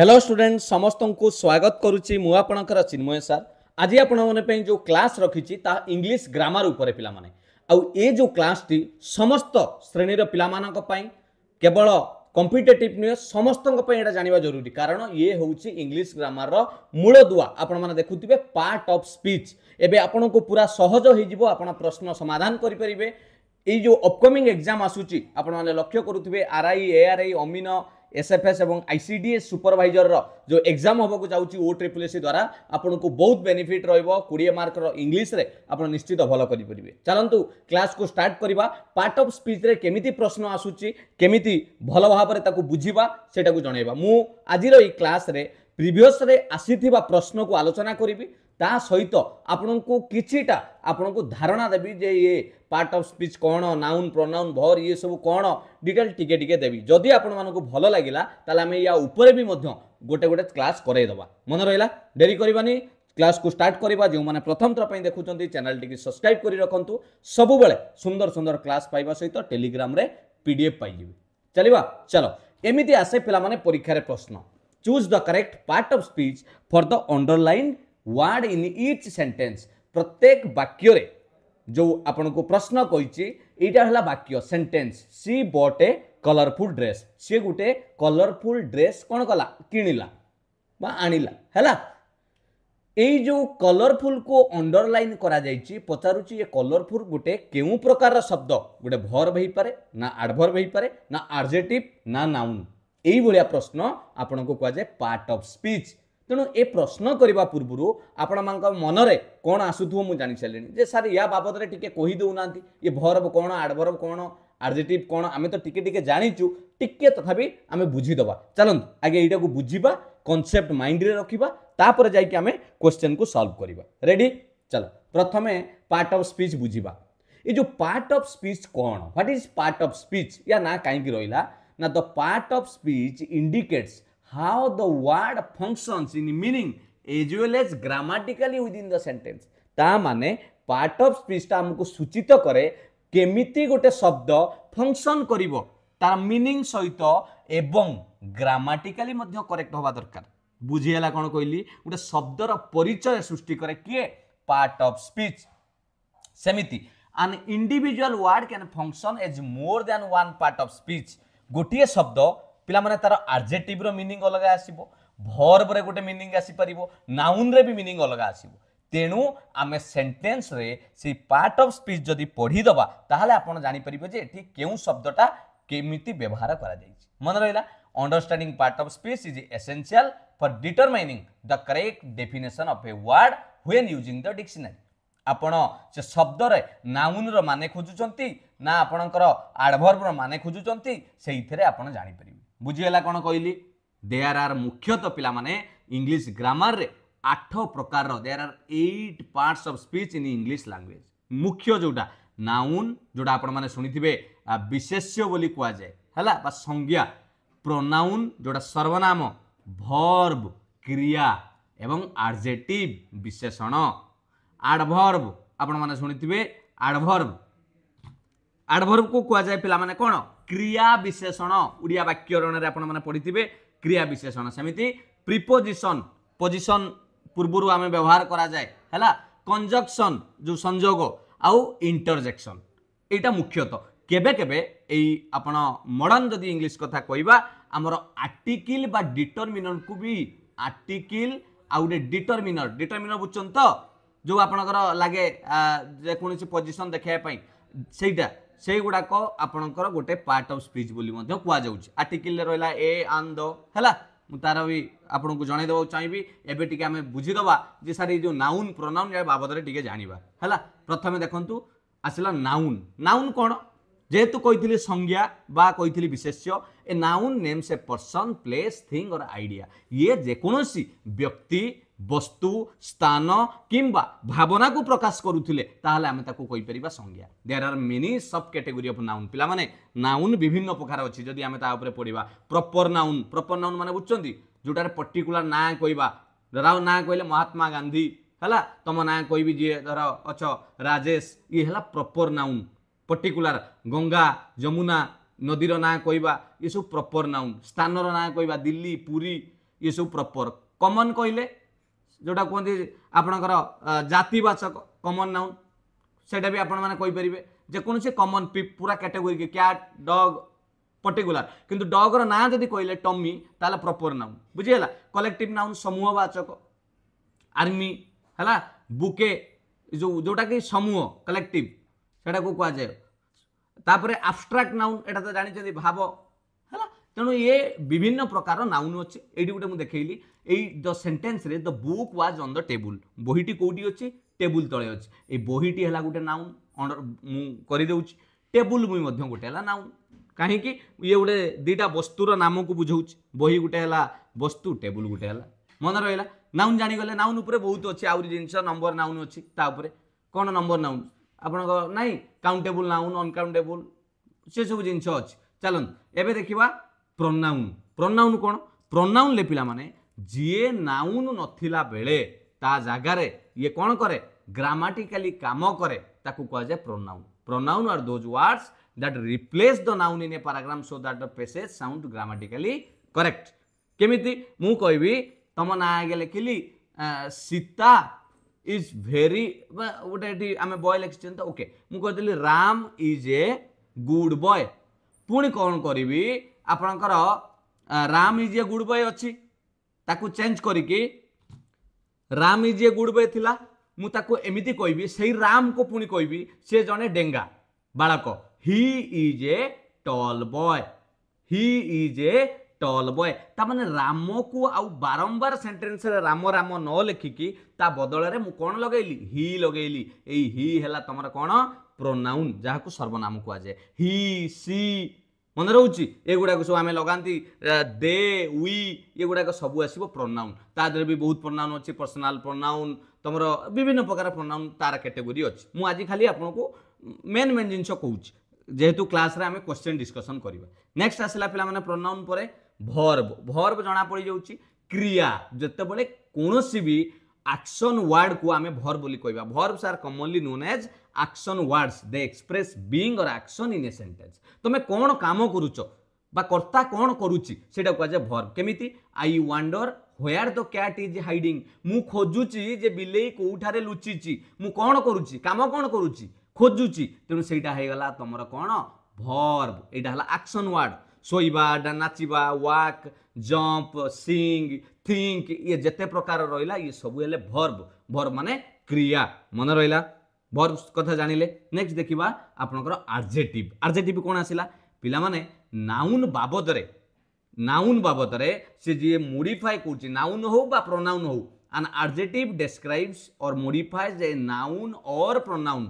Hello student সমস্ত স্বাগত করুছি মু আপনার চিন্ময় সার আজ আপনার যে ক্লাস রকিছি তা ইংলিশ গ্রামার উপরে পিলা মানে এ যে ক্লাসটি সমস্ত শ্রেণীর পিলা কেবল কম্পিটেটিভ নুহে সমস্ত এটা জাঁয়া জরুরি কারণ ইয়ে হচ্ছে ইংলিশ গ্রামার মূলদুয়া আপনার দেখুবে পার্ট অফ স্পিচ এবে আপনার পুরা সহজ হয়ে যাব আপনার প্রশ্ন সমাধান করে পারে এই যে অপকমিং এক্সাম আসুচি আপনার লক্ষ্য করুবে আরআই এআরআই অমিন एसएफएस और आईसीडीएस सुपरभाइजर जो एग्जाम होबा को ओ ट्रिपल एससी द्वारा आपन को बहुत बेनिफिट रोड़े मार्क रो इंग्लिश रे आपन निश्चित भलो करि परिबे क्लास को स्टार्ट करबा पार्ट अफ स्पीच रे केमिति प्रश्न आसमी भल भाव बुझा से बुझिबा सेटा क्लास रे आसी प्रश्न को आलोचना करी ତା ସହିତ ଆପଣଙ୍କୁ କିଛିଟା ଆପଣଙ୍କୁ ଧାରଣା ଦେବି ଯେ ଇଏ ପାର୍ଟ ଅଫ୍ ସ୍ପିଚ୍ କ'ଣ ନାଉନ୍ ପ୍ରୋନାଉନ୍ ଭର ଇଏ ସବୁ କ'ଣ ଡିଟେଲ୍ ଟିକେ ଟିକେ ଦେବି ଯଦି ଆପଣମାନଙ୍କୁ ଭଲ ଲାଗିଲା ତାହେଲେ ଆମେ ୟା ଉପରେ ବି ମଧ୍ୟ ଗୋଟେ ଗୋଟେ କ୍ଲାସ୍ କରାଇଦେବା ମନେ ରହିଲା ଡେରି କରିବାନି କ୍ଲାସ୍କୁ ଷ୍ଟାର୍ଟ କରିବା ଯେଉଁମାନେ ପ୍ରଥମ ଥର ପାଇଁ ଦେଖୁଛନ୍ତି ଚ୍ୟାନେଲ୍ଟିକି ସବସ୍କ୍ରାଇବ୍ କରି ରଖନ୍ତୁ ସବୁବେଳେ ସୁନ୍ଦର ସୁନ୍ଦର କ୍ଲାସ୍ ପାଇବା ସହିତ ଟେଲିଗ୍ରାମରେ ପି ଡି ଏଫ୍ ପାଇଯିବେ ଚାଲିବା ଚାଲ ଏମିତି ଆସେ ପିଲାମାନେ ପରୀକ୍ଷାରେ ପ୍ରଶ୍ନ choose the correct part of speech for the underline word in each sentence প্রত্যেক বাক্যরে যে আপনার প্রশ্ন কইছি এইটা হল বাক্য sentence she bought a colourful dress সি গোটে কলরফুল ড্রেস কোণ কলা কিণিলা বা আনিলা হেলা এই যে কলরফুল কু অন্ডরলাইন করা যাইছি পচারুছি এ কলরফুল গোটে কেউ প্রকার শব্দ গোটে ভর্ব হইপারে না আডভর্ব হইপারে না আর্জেটিভ না নাউন এইভাবে প্রশ্ন আপনার কুয়া যায় পার্ট অফ স্পিচ ତେଣୁ ଏ ପ୍ରଶ୍ନ କରିବା ପୂର୍ବରୁ ଆପଣମାନଙ୍କ ମନରେ କ'ଣ ଆସୁଥିବ ମୁଁ ଜାଣିସାରିଲିଣି ଯେ ସାର୍ ୟା ବାବଦରେ ଟିକେ କହିଦେଉନାହାନ୍ତି ଏ ଭରବ କ'ଣ ଆଡ଼ଭରବ କ'ଣ ଆଡ଼ଜେଟିଭ୍ କ'ଣ ଆମେ ତ ଟିକେ ଟିକେ ଜାଣିଛୁ ଟିକେ ତଥାପି ଆମେ ବୁଝିଦେବା ଚାଲନ୍ତୁ ଆଗେ ଏଇଟାକୁ ବୁଝିବା କନସେପ୍ଟ ମାଇଣ୍ଡରେ ରଖିବା ତାପରେ ଯାଇକି ଆମେ କ୍ୱେଶ୍ଚନ୍କୁ ସଲ୍ଭ କରିବା ରେଡ଼ି ଚାଲ ପ୍ରଥମେ ପାର୍ଟ ଅଫ୍ ସ୍ପିଚ୍ ବୁଝିବା ଏ ଯେଉଁ ପାର୍ଟ ଅଫ୍ ସ୍ପିଚ୍ କ'ଣ what is part of speech ୟା ନାଁ କାହିଁକି ରହିଲା ନା the part of speech indicates how the word functions in meaning as well as grammatically within the sentence ତା ମାନେ ପାର୍ଟ ଅଫ୍ ସ୍ପିଚ୍ଟା ଆମକୁ ସୂଚିତ କରେ କେମିତି ଗୋଟେ ଶବ୍ଦ ଫଙ୍କସନ୍ କରିବ ତାର ମିନିଂ ସହିତ ଏବଂ ଗ୍ରାମାଟିକାଲି ମଧ୍ୟ କରେକ୍ଟ ହେବା ଦରକାର ବୁଝିହେଲା କ'ଣ କହିଲି ଗୋଟେ ଶବ୍ଦର ପରିଚୟ ସୃଷ୍ଟି କରେ କିଏ ପାର୍ଟ ଅଫ୍ ସ୍ପିଚ୍ ସେମିତି an individual word can function as more than one part of speech ଗୋଟିଏ ଶବ୍ଦ पाने तार आर्जेटिव मिनिंग अलग आसो भर्ब रे गोटे मिनिंग आसपार नाउन रे भी मिनिंग अलग आसो तेणु आम सेन्टेन्स पार्ट अफ स्पीच जदि पढ़ीदा तेल आप जापर जी के शब्दटा केमी व्यवहार कर मन रहा understanding part of speech is essential for determining the correct definition of a word हुए यूजिंग द डिक्शनरी आपण से शब्द नाउन रान खोजुंत ना आपणकर आडभर्वर मान खोजुंत से आज जापरिया ବୁଝିଗଲା କ'ଣ କହିଲି ଦେୟାର ଆର୍ ମୁଖ୍ୟତଃ ପିଲାମାନେ ଇଂଲିଶ ଗ୍ରାମାରରେ ଆଠ ପ୍ରକାରର there are eight parts of speech in English language ମୁଖ୍ୟ ଯେଉଁଟା ନାଉନ୍ ଯେଉଁଟା ଆପଣମାନେ ଶୁଣିଥିବେ ବିଶେଷ୍ୟ ବୋଲି କୁହାଯାଏ ହେଲା ବା ସଂଜ୍ଞା ପ୍ରୋନାଉନ୍ ଯେଉଁଟା ସର୍ବନାମ ଭର୍ବ କ୍ରିୟା ଏବଂ ଆଡ଼ଜେଟିଭ୍ ବିଶେଷଣ ଆଡ଼ଭର୍ବ ଆପଣମାନେ ଶୁଣିଥିବେ ଆଡ଼ଭର୍ବ ଆଡ଼ଭର୍ବକୁ କୁହାଯାଏ ପିଲାମାନେ କ'ଣ ক্রিয়া বিশেষণ ওড়িয়া বাক্যরণে আপনার পড়িথিবে ক্রিয়া বিশেষণ সেমিতি প্রিপোজিশন পজিশন পূর্বর আমি ব্যবহার করা যায় হ্যাঁ কনজকশন যে সংযোগ আউ ইন্টরজেকশন এইটা মুখ্যতঃ কেবে কেবে এই আপনার মডর্ন যদি ইংলিশ কথা কইবা আমার আর্টিকল বা ডিটরমিনর কু বি আর্টিকল আউ গোটে ডিটরমিনর ডিটরমিনর বুঝছেন তো যে আপনার লাগে যেকোন পজিশন দেখাইয়া সেইটা সেইগুড়াক আপনার গোটে পার্ট অফ স্পিচ বলে কুযাচ্ছে আর্টিকলে রহলা এ আন দ হ্যাঁ তার বি আপনার জনাই দেওয়া চাইবি এবে টিকি আমি বুঝিদেবা যে স্যার এই যে নাউন প্রোনাউন এ বাবদরে টিকি জাঁয়া হ্যাঁ প্রথমে দেখুন আসলা নাউন নাউন কোণ যেহেতু কইলি সংজ্ঞা বা কইলি বিশেষ্য a noun names a person place thing or idea ইয়ে যেকোনসি ব্যক্তি বস্তু স্থান কিংবা ভাবনাকে প্রকাশ করুলে তাহলে আমি তাকে কইপারা সংজ্ঞা দেয়ার আর মেনি সব ক্যাটেগোরি অফ নাউন পিলামানে নাউন বিভিন্ন প্রকার অছি যদি আমি তা উপরে পড়া প্রপর নাউন প্রপর নাউন মানে বুঝছেন যেটার পর্টিকুলার না কইবা ধর না কইলে মহাত্মা গান্ধী হ্যাঁ তোম না কইবি যে ধর অছ রাজেশ ইয়ে হল proper noun particular Ganga Yamuna নদীর না কইবা এসব প্রপর নাউন স্থানর না কইবা দিল্লি পুরী এসব প্রপর কমন কইলে ଯେଉଁଟା କୁହନ୍ତି ଆପଣଙ୍କର ଜାତିବାଚକ କମନ୍ ନାଉନ୍ ସେଇଟା ବି ଆପଣମାନେ କହିପାରିବେ ଯେକୌଣସି କମନ୍ ପୁରା କ୍ୟାଟେଗୋରିକି କ୍ୟାଟ୍ ଡଗ୍ ପର୍ଟିକୁଲାର କିନ୍ତୁ ଡଗ୍ର ନାଁ ଯଦି କହିଲେ ଟମି ତାହେଲେ ପ୍ରପର୍ ନାଉନ୍ ବୁଝିହେଲା କଲେକ୍ଟିଭ୍ ନାଉନ୍ ସମୂହବାଚକ ଆର୍ମି ହେଲା ବୁକେ ଯେଉଁ ଯେଉଁଟାକି ସମୂହ କଲେକ୍ଟିଭ୍ ସେଇଟାକୁ କୁହାଯାଏ ତାପରେ ଆବଷ୍ଟ୍ରାକ୍ଟ ନାଉନ୍ ଏଇଟା ତ ଜାଣିଛନ୍ତି ଭାବ ହେଲା ତେଣୁ ଇଏ ବିଭିନ୍ନ ପ୍ରକାର ନାଉନ୍ ଅଛି ଏଇଠି ଗୋଟେ ମୁଁ ଦେଖେଇଲି এই দ সেন্টেন্সরে দ বুক ওয়াজ অন দ টেবুল বইটি কেউটি অছে টেবুল তলে অছে এই বইটি হল গোটে নাউন মু করে দেউছি টেবুল মুই মধ্য গোটে হল নাউন কাহিঁকি ইয়ে গোটে দুইটা বস্তুর নামকু বুঝাউছি বহি গোটে হল বস্তু টেবুল গোটে হল মনে রহিলা নাউন জানিগলে নাউন উপরে বহুত অছে আউরি জিনিস নম্বর নাউন অছে তা উপরে কোন নম্বর নাউন নাই ଆପଣଙ୍କ ନାହିଁ କାଉଣ୍ଟେବୁଲ୍ ନାଉନ୍ জিনিস অছে চলুন এবে দেখিবা ଏବେ ଦେଖିବା ପ୍ରନାଉନ୍ ପ୍ରନାଉନ୍ লে পিলা মানে যে নাউন নথিলা বেলে তা জায়গায় ইয়ে কোণ করে গ্রামাটিকালি কাম করে তাকে কুযায় pronoun pronoun are those words that replace the noun in a paragraph so that the passage sound grammatically correct কেমিতি মু কইবি তম না আগে লেখিলি সীতা ইজ ভেরি গোটে এটি আমি বয় লেখিছেন তো ওকে মু কইদেলি Ram is a good boy পুଣି କ'ଣ କରିବି ଆପଣଙ୍କର Ram is a good boy ଅଛି ତାକୁ ଚେଞ୍ଜ କରିକି ରାମ ଯିଏ ଗୁଡ଼ବେ ଥିଲା ମୁଁ ତାକୁ ଏମିତି କହିବି ସେଇ ରାମକୁ ପୁଣି କହିବି ସେ ଜଣେ ଡେଙ୍ଗା ବାଳକ he is a tall boy he is a tall boy ତାମାନେ ରାମକୁ ଆଉ ବାରମ୍ବାର ସେଣ୍ଟେନ୍ସରେ ରାମ ରାମ ନ ଲେଖିକି ତା ବଦଳରେ ମୁଁ କ'ଣ ଲଗେଇଲି ହି ଲଗେଇଲି ଏଇ ହି ହେଲା ତୁମର କ'ଣ ପ୍ରୋନାଉନ୍ ଯାହାକୁ ସର୍ବନାମ କୁହାଯାଏ ହି ସି ମନେ ରହୁଛି ଏଗୁଡ଼ାକ ସବୁ ଆମେ ଲଗାନ୍ତି ଦେ ୱି ଏଗୁଡ଼ାକ ସବୁ ଆସିବ ପ୍ରନାଉନ୍ ତା ଦେହରେ ବି ବହୁତ ପ୍ରନାଉନ୍ ଅଛି ପର୍ସନାଲ୍ ପ୍ରନାଉନ୍ ତୁମର ବିଭିନ୍ନ ପ୍ରକାର ପ୍ରନାଉନ୍ ତାର କାଟେଗୋରୀ ଅଛି ମୁଁ ଆଜି ଖାଲି ଆପଣଙ୍କୁ ମେନ୍ ମେନ୍ ଜିନିଷ କହୁଛି ଯେହେତୁ କ୍ଲାସ୍ରେ ଆମେ କ୍ୱେଶ୍ଚନ୍ ଡିସ୍କସନ୍ କରିବା ନେକ୍ସଟ ଆସିଲା ପିଲାମାନେ ପ୍ରନାଉନ୍ ପରେ ଭର୍ବ ଭର୍ବ ଜଣା ପଡ଼ିଯାଉଛି କ୍ରିୟା ଯେତେବେଳେ କୌଣସି ବି ଆକ୍ସନ୍ ୱାର୍ଡ଼କୁ ଆମେ ଭର୍ବ ବୋଲି କହିବା verb sir commonly known as action words they express being or action in a sentence ତୁମେ କ'ଣ କାମ କରୁଛ ବା କର୍ତ୍ତା କ'ଣ କରୁଛି ସେଇଟା କୁହାଯାଏ ଭର୍ବ କେମିତି I wonder where the cat is hiding মু খোঁজুছি যে বিলেই কোঠারে লুচিছি মু কোণ করুছি কাম কোণ করুছি খোঁজুছি তেমন সেইটা হয়ে গলা তোমার কোণ ভর্ব এইটা হল আকশন ওয়ার্ড শোবা নাচিবা ওয়াক জম্প সিং থিঙ্ক ইয়ে যেতে প্রকার রহিলা ইয়ে সবু হলে ভর্ব ভর্ব মানে ক্রিয়া মনে রহিলা ভর্বস কথা জাঁলে নেক্সট দেখা আপনার আর্জেটিভ আর্জেটিভ কোণ আসা পিলা মানে নাউন বাবদরে নাউন বাবদরে সে যে মোডিফাই করছে নাউন হোক বা প্রোনাউন হোক an adjective describes or modifies a noun or pronoun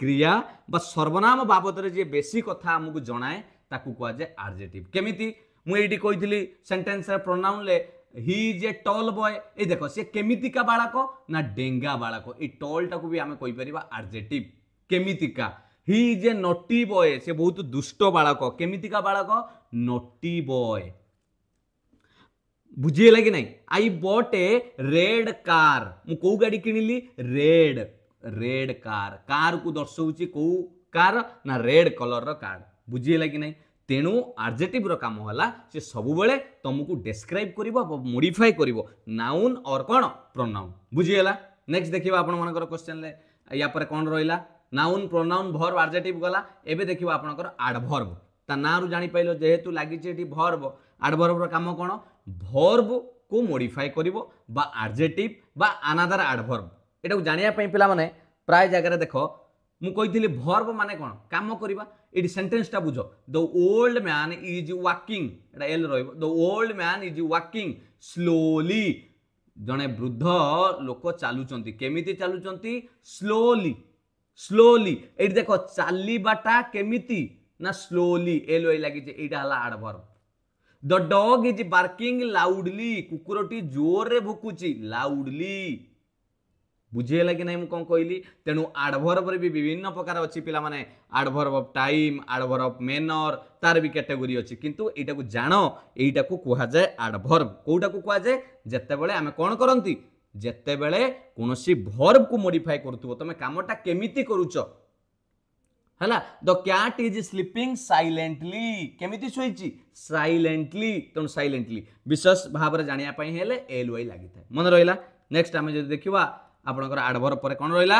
ক্রিয়া বা সর্বনাম বাবদরে যে বেশি কথা আমাকে জনায়ে তাকে কুয়া যায় আর্জেটিভ কেমিতি মু এইটি কইলি সেন্টেন্সরে প্রোনাউনলে হি ইজ এ টল বয় এই দেখ সে কেমিতিকা বাড়াক না ডেঙ্গা বাড়াক এই টলটাকে বি আমি কইপারিবা আর্জেটিভ কেমিতিকা হি ইজ এ নটি বয় সে বহুত দুষ্ট বাড়াক কেমিতিকা বাড়াক নটি বয় ବୁଝିହେଲା କି ନାହିଁ I bought a red car ମୁଁ କେଉଁ ଗାଡ଼ି କିଣିଲି ରେଡ୍ ରେଡ୍ କାର୍ କାର୍କୁ ଦର୍ଶାଉଛି କେଉଁ କାର୍ ନା ରେଡ୍ କଲର୍ର କାର୍ ବୁଝିହେଲା କି ନାହିଁ ତେଣୁ ଆର୍ଜେଟିଭ୍ର କାମ ହେଲା ସେ ସବୁବେଳେ ତୁମକୁ ଡେସ୍କ୍ରାଇବ୍ କରିବ ମୋଡ଼ିଫାଏ କରିବ ନାଉନ୍ ଅର୍ କ'ଣ ପ୍ରୋନାଉନ୍ ବୁଝିଗଲା ନେକ୍ସଟ ଦେଖିବା ଆପଣମାନଙ୍କର କ୍ୱେଶ୍ଚନ୍ରେ ୟା ପରେ କ'ଣ ରହିଲା ନାଉନ୍ ପ୍ରୋନାଉନ୍ ଭର୍ବ ଆର୍ଜେଟିଭ୍ ଗଲା ଏବେ ଦେଖିବା ଆପଣଙ୍କର ଆଡ଼ଭର୍ବ ତା ନାଁରୁ ଜାଣିପାରିଲ ଯେହେତୁ ଲାଗିଛି ଏଠି ଭର୍ବ ଆଡ଼ଭର୍ବର କାମ କ'ଣ ଭର୍ବକୁ ମୋଡ଼ିଫାଏ କରିବ বা আর্জেটিভ বা আনাদার আডভর্ব এটাকে জাঁয়া পিলামানে প্রায় জায়গায় দেখ ମୁଁ କହିଥିଲି ଭର୍ବ ମାନେ କ'ଣ କାମ କରିବା ଏଠି ସେଣ୍ଟେନ୍ସଟା ବୁଝ the old man is walking ଏଇଟା ଏଲ୍ ରହିବ the old man is walking slowly ଜଣେ ବୃଦ୍ଧ ଲୋକ ଚାଲୁଛନ୍ତି କେମିତି ଚାଲୁଛନ୍ତି ସ୍ଲୋଲି ସ୍ଲୋଲି ଏଇଠି ଦେଖ ଚାଲିବାଟା କେମିତି ନା ସ୍ଲୋଲି ଏଲ୍ ୱାଇ ଲାଗିଛି ଏଇଟା ହେଲା adverb the dog is barking loudly କୁକୁରଟି ଜୋରରେ ଭୁକୁଛି ଲାଉଡ଼ଲି बुझेगा कि नहीं कौन कहली तेणु आडभरव भी विभिन्न प्रकार अच्छी पे adverb of time adverb of manner तार भी कैटेगोरी अच्छी किंतु यटा को जान यहीटा को कह आडभर कौटा को कह जाए जितेबले आम कौन करती जिते बड़े कौन सी भर्व को मोडाए तुम कमटा केमी कर the cat is sleeping silently केमी शोची सैलेंटली तेणु सैलेंटली विशेष भाव जानापी एल वाई लगी मन रहा नेक्स्ट आम जब देखा ଆପଣଙ୍କର ଆଡ଼ଭର ପରେ କ'ଣ ରହିଲା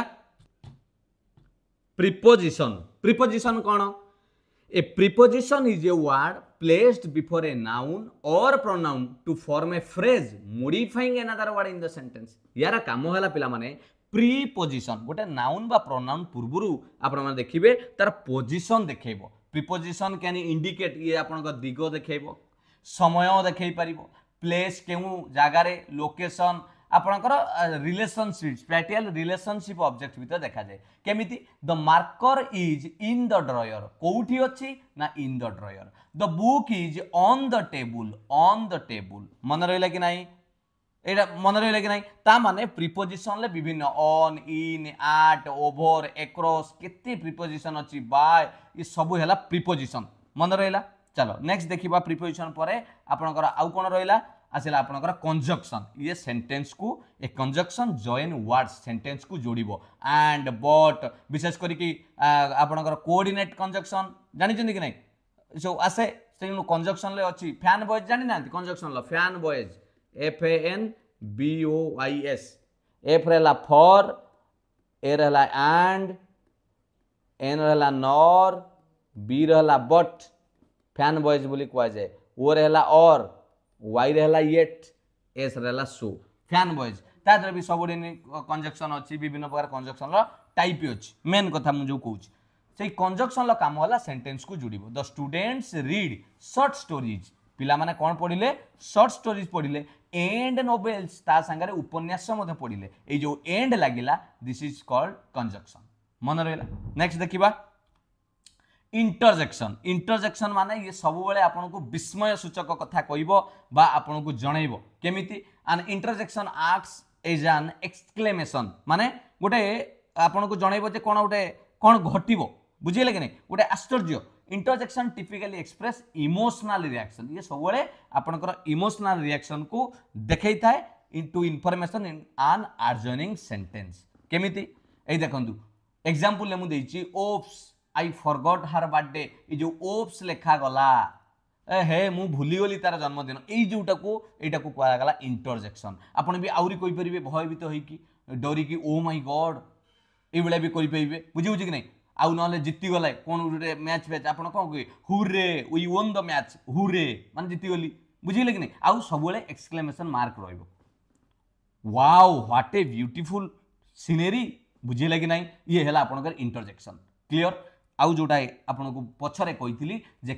ପ୍ରିପୋଜିସନ୍ ପ୍ରିପୋଜିସନ୍ କ'ଣ a preposition is a word placed before a noun or pronoun to form a phrase modifying another word in the sentence ୟାର କାମ ହେଲା ପିଲାମାନେ ପ୍ରିପୋଜିସନ୍ ଗୋଟେ ନାଉନ୍ ବା ପ୍ରୋନାଉନ୍ ପୂର୍ବରୁ ଆପଣମାନେ ଦେଖିବେ ତାର ପୋଜିସନ୍ ଦେଖେଇବ ପ୍ରିପୋଜିସନ୍ କ୍ୟାନ୍ ଇଣ୍ଡିକେଟ୍ ଇଏ ଆପଣଙ୍କ ଦିଗ ଦେଖେଇବ ସମୟ ଦେଖେଇ ପାରିବ ପ୍ଲେସ୍ କେଉଁ ଜାଗାରେ ଲୋକେସନ୍ ଆପଣଙ୍କର ରିଲେସନସିପ୍ ସ୍ପ୍ୟାଟିଆଲ୍ ରିଲେସନସିପ୍ ଅବଜେକ୍ଟ ଭିତରେ ଦେଖାଯାଏ କେମିତି the marker is in the drawer କେଉଁଠି ଅଛି ନା in the drawer the book is on the table on the table ମନେ ରହିଲା କି ନାହିଁ এটা মনে রইলে কি নাই তা মানে প্রিপোজিশনলে বিভিন্ন on in at over across কেতে প্রিপোজিশন অছি বাই ই সবু হেলা প্রিপোজিশন মনে রইলা চলো নেক্সট দেখিবা প্রিপোজিশন পরে আপনার আউ কোণ রইলা आसा आपर कंजक्शन ये सेन्टेन्स को a conjunction joins words sentences को जोड़ एंड बट विशेषकर आपणकर कोअर्डनेट कंजक्शन जानते कि ना सब आसे कंजक्शन अच्छी फैन बयज जानी ना conjunction fanboys F N B O Y S F रहा फर ए रहा एंड एन रहा नर बी रहा बट फैन बयज बोली कह जाए ओ रहा अर वाई रहा येट एस रहा सो फैन बॉयज तादर भी सब कंजक्शन अच्छी विभिन्न प्रकार कंजक्शन टाइप अच्छी मेन कथा मुझे कौच से कंजक्शन काम है सेन्टेन्स को जोड़ the students read short stories ପିଲାମାନେ କ'ଣ ପଢ଼ିଲେ ସର୍ଟ ଷ୍ଟୋରିଜ୍ ପଢ଼ିଲେ ଏଣ୍ଡ ନୋଭେଲ୍ସ ତା ସାଙ୍ଗରେ ଉପନ୍ୟାସ ମଧ୍ୟ ପଢ଼ିଲେ ଏଇ ଯେଉଁ ଏଣ୍ଡ ଲାଗିଲା ଦିସ୍ ଇଜ୍ କଲ୍ଡ କଞ୍ଜକ୍ସନ୍ ମନେ ରହିଲା ନେକ୍ସଟ ଦେଖିବା ইন্টরজেকশন ইন্টরজেকশন মানে ইয়ে সবুলে আপনার বিস্ময় সূচক কথা কইব বা আপনার জনাইব কেমিতি আন ইন্টরজেকশন আক্টস ইজ আন এক্সক্লেমেসন মানে গোটে আপনার জনাইব যে কোণ গোটে কোণ ঘটব বুঝিলে কি না গোটে আশ্চর্য interjection typically express emotional reaction ইয়ে সবুলে আপনার ইমোশনাল রিয়াকশন কু দেখাই থাকে to information in an urging sentence কেমিতি এই দেখুন এক্সাম্পল মু oops I forgot her birthday এই যে ওপস লেখা গলা হে মু ভুলিগলি তার জন্মদিন এই যেটাকু এইটাকু কুহগলা ইন্টরজেকশন আপন বি আহরি কইপারে ভয়ভীত হইকি ডরিকি ও মাই গড এইভাবে বি কইপারে বুঝি বুঝি কি না আউ নহলে জিতিগলে কোন গোটে ম্যাচ ফ্যাচ আপনার কম কে hooray we won the match hooray মানে জিতিগলি বুঝিলে কি না আউ সবুলে এক্সক্লেমেশন মার্ক রহব wow what a beautiful scenery বুঝিলে কি না ইয়ে হল আপনার ইন্টরজেকশন ক্লিয়ার ଆଉ ଯେଉଁଟା ଆପଣଙ୍କୁ ପଛରେ କହିଥିଲି ଯେ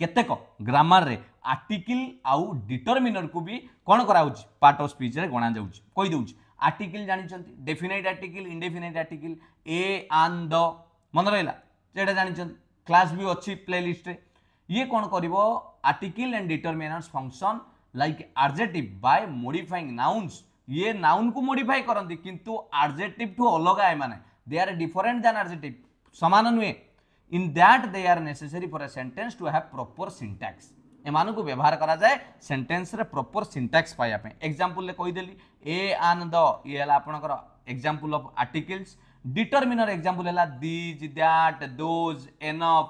କେତେକ ଗ୍ରାମାରରେ ଆର୍ଟିକିଲ୍ ଆଉ ଡିଟରମିନରକୁ ବି କ'ଣ କରାହେଉଛି ପାର୍ଟ ଅଫ୍ ସ୍ପିଚ୍ରେ ଗଣାଯାଉଛି କହିଦେଉଛି ଆର୍ଟିକିଲ୍ ଜାଣିଛନ୍ତି definite article indefinite article a an the ମନେ ରହିଲା ସେଇଟା ଜାଣିଛନ୍ତି କ୍ଲାସ୍ ବି ଅଛି ପ୍ଲେ ଲିଷ୍ଟରେ ଇଏ କ'ଣ କରିବ article and determiners function like adjective by modifying nouns ଇଏ ନାଉନ୍କୁ ମୋଡ଼ିଫାଇ କରନ୍ତି କିନ୍ତୁ ଆର୍ଜେଟିଭ୍ଠୁ ଅଲଗା ଏମାନେ ଦେ ଆର୍ ଡିଫରେଣ୍ଟ ଦାନ୍ ଆର୍ଜେଟିଭ୍ ସମାନ ନୁହେଁ in that they are necessary for a sentence to have proper syntax ଏମାନଙ୍କୁ ବ୍ୟବହାର କରାଯାଏ ସେଣ୍ଟେନ୍ସରେ ପ୍ରପର୍ ସିଣ୍ଟାକ୍ସ ପାଇବା ପାଇଁ ଏକ୍ଜାମ୍ପଲରେ କହିଦେଲି ଏ ଆନ୍ ଦ ଇଏ ହେଲା ଆପଣଙ୍କର example of articles determiner example ହେଲା these that those enough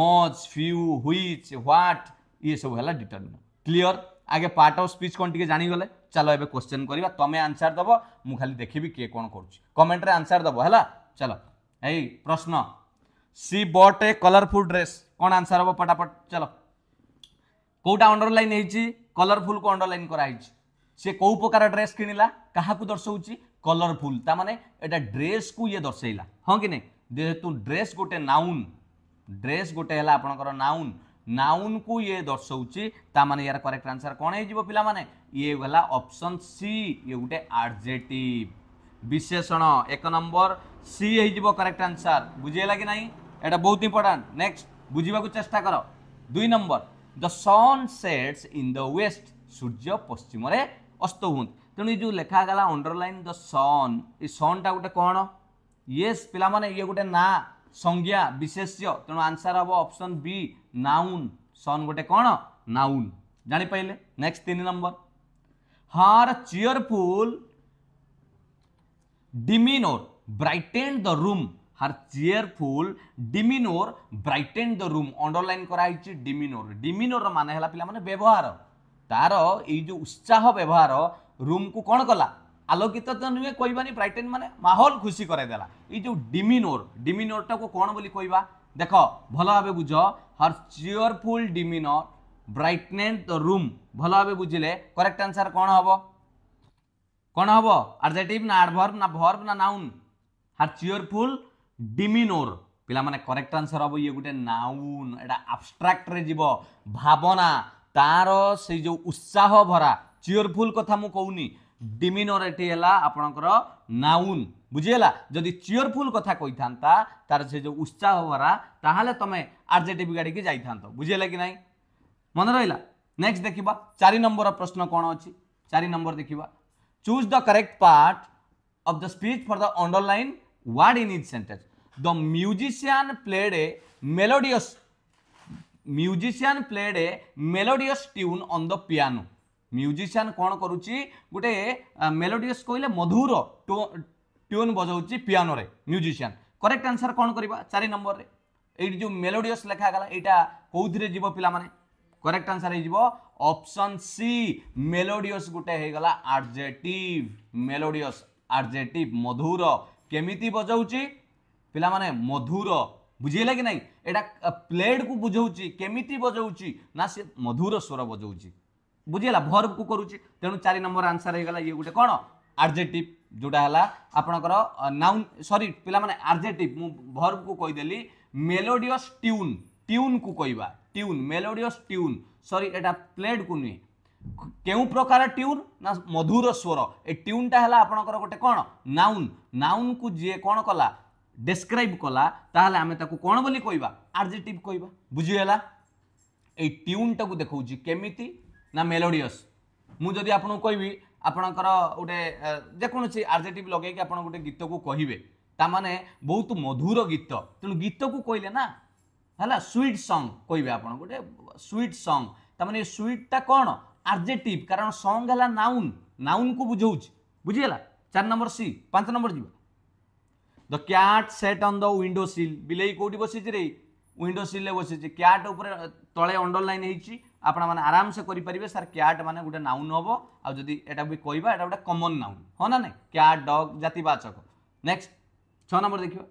much few which what ଇଏ ସବୁ ହେଲା ଡିଟରମିନର କ୍ଲିଅର ଆଗେ ପାର୍ଟ ଅଫ୍ ସ୍ପିଚ୍ କ'ଣ ଟିକେ ଜାଣିଗଲେ ଚାଲ ଏବେ କ୍ୱେଶ୍ଚନ୍ କରିବା ତମେ ଆନ୍ସର୍ ଦେବ ମୁଁ ଖାଲି ଦେଖିବି କିଏ କ'ଣ କରୁଛି କମେଣ୍ଟରେ ଆନ୍ସର୍ ଦେବ ହେଲା ଚାଲ ଏଇ ପ୍ରଶ୍ନ she bought a colourful dress कौन आंसर हम पटापट चलो कौटा अंडरलाइन होलरफुल को अंडरलाइन कराई सी कौ प्रकार ड्रेस किणला क्या दर्शाऊँ कलरफुल ताने यहाँ ड्रेस को ये दर्शेला हाँ कि नहीं जेहेतु ड्रेस गोटे नाउन ड्रेस गोटे है आपणकर नाउन नाउन को ये दर्शाऊँ ताने यार करेक्ट आंसर कौन हो पाने ये गला ऑप्शन सी ये गोटे आर्जेटिव विशेषण एक नंबर सी हो करेक्ट आंसर बुझेगा कि नहीं এটা বহুত ইম্পর্টাট নেক্সট বুঝবাক চেষ্টা কর দুই নম্বর the sun sets in the west সূর্য পশ্চিমরে অস্ত হুঁ তেমন যে লেখা লেখাগলা অন্ডরলাইন দ সন এই সনটা গোটে কোণ ইয়েস পিলা মানে ইয়ে গোটে না সংজ্ঞা বিশেষ্য তেমন আনসার হব অপশন বি নাউন সন গোটে কোণ নাউন জাঁপারে নেক্সট তিন নম্বর her cheerful demeanour brighten the room her cheerful demeanour brighten the room underline করা হয়েছে ডিমিনোর ডিমিনোর মানে হল পিলামানে ব্যবহার তার এই যে উৎসাহ ব্যবহার রুমকু কোণ কলা আলোকিত তো নুহে কইবানি ব্রাইটেন মানে মাহল খুশি করাই দেলা এই যে ডিমিনোর ডিমিনোরটাকে কোণ বলি কইবা দেখ ভালোভাবে বুঝ হর চিয়রফুল ডিমিনোর ব্রাইটনেস দ রুম ভালোভাবে বুঝিলে করেক্ট আনসার কোণ হব কোণ হব আডজেটিভ না আডভার্ব না ভর্ব না নাউন হার চিয়রফুল ডিমিনোর ପିଲାମାନେ କରେକ୍ଟ ଆନ୍ସର୍ ହେବ ଇଏ ଗୋଟେ ନାଉନ୍ ଏଇଟା ଆବଷ୍ଟ୍ରାକ୍ଟରେ ଯିବ ଭାବନା ତାର ସେଇ ଯେଉଁ ଉତ୍ସାହ ଭରା ଚିୟରଫୁଲ୍ କଥା ମୁଁ କହୁନି ଡିମିନୋର ଏଠି ହେଲା ଆପଣଙ୍କର ନାଉନ୍ ବୁଝିହେଲା ଯଦି ଚିୟରଫୁଲ୍ କଥା କହିଥାନ୍ତା ତାର ସେ ଯେଉଁ ଉତ୍ସାହ ଭରା ତାହେଲେ ତମେ ଆର୍ଜେଟିଭ୍ ଗାଡ଼ିକି ଯାଇଥାନ୍ତ ବୁଝିହେଲା କି ନାହିଁ ମନେ ରହିଲା ନେକ୍ସଟ ଦେଖିବା ଚାରି ନମ୍ବର ପ୍ରଶ୍ନ କ'ଣ ଅଛି ଚାରି ନମ୍ବର ଦେଖିବା choose the correct part of the speech for the underline word in is sentence the musician played a melodious musician played a melodious tune on the piano musician कौन करुच्ची गोटे मेलोडियस कहले मधुर ट्यून बजाऊँच पियानो रे musician correct answer कौन करवा चार नंबर रे ये जो मेलोडियस लिखागला यहाँ कौन जीव पाने correct answer option C melodious गोटे होगा आर्जेटिव मेलोडियस आर्जेटिव मधुर केमी बजाऊँगी ପିଲାମାନେ ମଧୁର ବୁଝିହେଲା କି ନାହିଁ ଏଇଟା ପ୍ଲେଡ଼କୁ ବୁଝାଉଛି କେମିତି ବଜାଉଛି ନା ସେ ମଧୁର ସ୍ୱର ବଜାଉଛି ବୁଝିହେଲା ଭର୍ବକୁ କରୁଛି ତେଣୁ ଚାରି ନମ୍ବର ଆନ୍ସର୍ ହେଇଗଲା ଇଏ ଗୋଟେ କ'ଣ ଆର୍ଜେଟିଭ୍ ଯେଉଁଟା ହେଲା ଆପଣଙ୍କର ନାଉନ୍ ସରି ପିଲାମାନେ ଆର୍ଜେଟିଭ୍ ମୁଁ ଭର୍ବକୁ କହିଦେଲି ମେଲୋଡ଼ିୟସ୍ ଟ୍ୟୁନ୍ ଟ୍ୟୁନ୍କୁ କହିବା ଟ୍ୟୁନ୍ ମେଲୋଡ଼ିୟସ୍ ଟ୍ୟୁନ୍ ସରି ଏଇଟା ପ୍ଲେଡ଼କୁ ନୁହେଁ କେଉଁ ପ୍ରକାର ଟ୍ୟୁନ୍ ନା ମଧୁର ସ୍ୱର ଏ ଟ୍ୟୁନ୍ଟା ହେଲା ଆପଣଙ୍କର ଗୋଟେ କ'ଣ ନାଉନ୍ ନାଉନ୍କୁ ଯିଏ କ'ଣ କଲା ଡେସ୍କ୍ରାଇବ୍ କଲା ତାହେଲେ ଆମେ ତାକୁ କ'ଣ ବୋଲି କହିବା ଆର୍ଜେଟିଭ୍ କହିବା ବୁଝିହେଲା ଏଇ ଟ୍ୟୁନ୍ଟାକୁ ଦେଖାଉଛି କେମିତି ନା ମେଲୋଡ଼ିୟସ୍ ମୁଁ ଯଦି ଆପଣଙ୍କୁ କହିବି ଆପଣଙ୍କର ଗୋଟେ ଯେକୌଣସି ଆର୍ଜେଟିଭ୍ ଲଗେଇକି ଆପଣ ଗୋଟେ ଗୀତକୁ କହିବେ ତାମାନେ ବହୁତ ମଧୁର ଗୀତ ତେଣୁ ଗୀତକୁ କହିଲେ ନା ହେଲା ସୁଇଟ୍ ସଙ୍ଗ୍ କହିବେ ଆପଣ ଗୋଟେ ସୁଇଟ୍ ସଙ୍ଗ୍ ତାମାନେ ଏ ସୁଇଟ୍ଟା କ'ଣ ଆର୍ଜେଟିଭ୍ କାରଣ ସଙ୍ଗ୍ ହେଲା ନାଉନ୍ ନାଉନ୍କୁ ବୁଝଉଛି ବୁଝିଗଲା ଚାରି ନମ୍ବର ସି ପାଞ୍ଚ ନମ୍ବର ଯିବା the cat sat on the window sill ବିଲେଇ କେଉଁଠି ବସିଛି ରେ ୱିଣ୍ଡୋ ସିଲ୍ରେ ବସିଛି କ୍ୟାଟ୍ ଉପରେ ତଳେ ଅଣ୍ଡରଲାଇନ୍ ହେଇଛି ଆପଣମାନେ ଆରାମସେ କରିପାରିବେ ସାର୍ କ୍ୟାଟ୍ ମାନେ ଗୋଟେ ନାଉନ୍ ହେବ ଆଉ ଯଦି ଏଇଟା ବି କହିବା ଏଇଟା ଗୋଟେ କମନ୍ ନାଉନ୍ ହଁ ନା ନାଇଁ କ୍ୟାଟ୍ ଡଗ୍ ଜାତିବାଚକ ନେକ୍ସଟ ଛଅ ନମ୍ବର ଦେଖିବା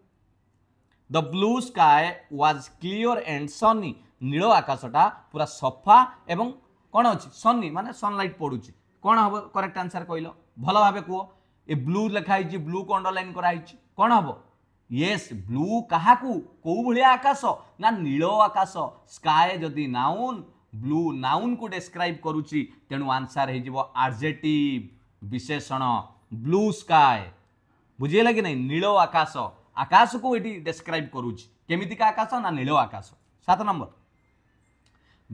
the blue sky was clear and sunny ନୀଳ ଆକାଶଟା ପୁରା ସଫା ଏବଂ କ'ଣ ଅଛି ସନି ମାନେ ସନଲାଇଟ୍ ପଡ଼ୁଛି କ'ଣ ହେବ କରେକ୍ଟ ଆନ୍ସର କହିଲ ଭଲ ଭାବେ କୁହ ଏ ବ୍ଲୁ ଲେଖା ହେଇଛି ବ୍ଲୁକୁ ଅଣ୍ଡରଲାଇନ୍ କରାହେଇଛି କ'ଣ ହେବ ୟେସ୍ ବ୍ଲୁ କାହାକୁ କେଉଁ ଭଳିଆ ଆକାଶ ନା ନୀଳ ଆକାଶ ସ୍କାଏ ଯଦି ନାଉନ୍ ବ୍ଲୁ ନାଉନ୍କୁ ଡେସ୍କ୍ରାଇବ୍ କରୁଛି ତେଣୁ ଆନ୍ସର୍ ହେଇଯିବ ଆଡ଼ଜେଟିଭ୍ ବିଶେଷଣ ବ୍ଲୁ ସ୍କାଏ ବୁଝିହେଲା କି ନାହିଁ ନୀଳ ଆକାଶ ଆକାଶକୁ ଏଠି ଡେସ୍କ୍ରାଇବ୍ କରୁଛି କେମିତିକା ଆକାଶ ନା ନୀଳ ଆକାଶ ସାତ ନମ୍ବର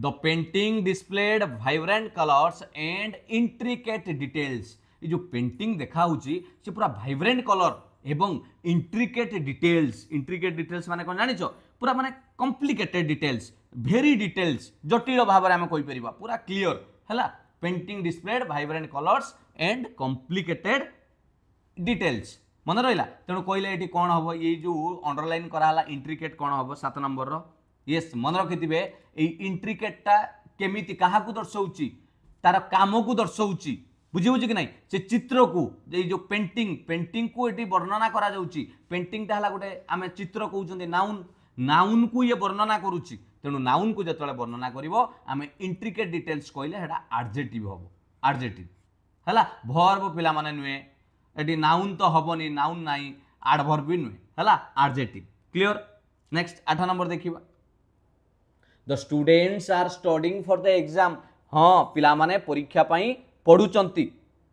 the painting displayed vibrant colours and intricate details ଏ ଯେଉଁ ପେଣ୍ଟିଂ ଦେଖାହେଉଛି ସେ ପୁରା ଭାଇବ୍ରାଣ୍ଟ କଲର୍ এবং ইন্ট্রিকেট ডিটেলস ইন্ট্রিকেট ডিটেলস মানে কোণ জাঁচ পুরা মানে কম্প্লিকেটেড ডিটেলস ভেরি ডিটেলস জটিল ভাবে আমি কইপার পুরা ক্লিয়র হল painting displayed vibrant colours and complicated details মনে রহিলা তেমন কহিলে এটি কোণ হব এই যে অন্ডরলাইন করা হল ইন্ট্রিকেট কোণ হব সাত নম্বর ইয়েস মনে রক্ষিথে এই ইন্ট্রিকেটটা কেমিতি কাহাকু দর্শাউছি তার কামকু দর্শাউছি ବୁଝିହେଉଛି କି ନାହିଁ ସେ ଚିତ୍ରକୁ ଏଇ ଯେଉଁ ପେଣ୍ଟିଂ ପେଣ୍ଟିଂକୁ ଏଠି ବର୍ଣ୍ଣନା କରାଯାଉଛି ପେଣ୍ଟିଂଟା ହେଲା ଗୋଟେ ଆମେ ଚିତ୍ର କହୁଛନ୍ତି ନାଉନ୍ ନାଉନ୍କୁ ଇଏ ବର୍ଣ୍ଣନା କରୁଛି ତେଣୁ ନାଉନ୍କୁ ଯେତେବେଳେ ବର୍ଣ୍ଣନା କରିବ ଆମେ ଇଣ୍ଟ୍ରିକେଟ୍ ଡିଟେଲ୍ସ କହିଲେ ସେଇଟା ଆର୍ଜେଟିଭ୍ ହେବ ଆର୍ଜେଟିଭ୍ ହେଲା ଭର୍ବ ପିଲାମାନେ ନୁହେଁ ଏଠି ନାଉନ୍ ତ ହେବନି ନାଉନ୍ ନାହିଁ ଆଡ଼ଭର୍ବ ବି ନୁହେଁ ହେଲା ଆର୍ଜେଟିଭ୍ କ୍ଲିଅର୍ ନେକ୍ସଟ ଆଠ ନମ୍ବର ଦେଖିବା the students are studying for the exam ହଁ ପିଲାମାନେ ପରୀକ୍ଷା ପାଇଁ পড়ুচন্তি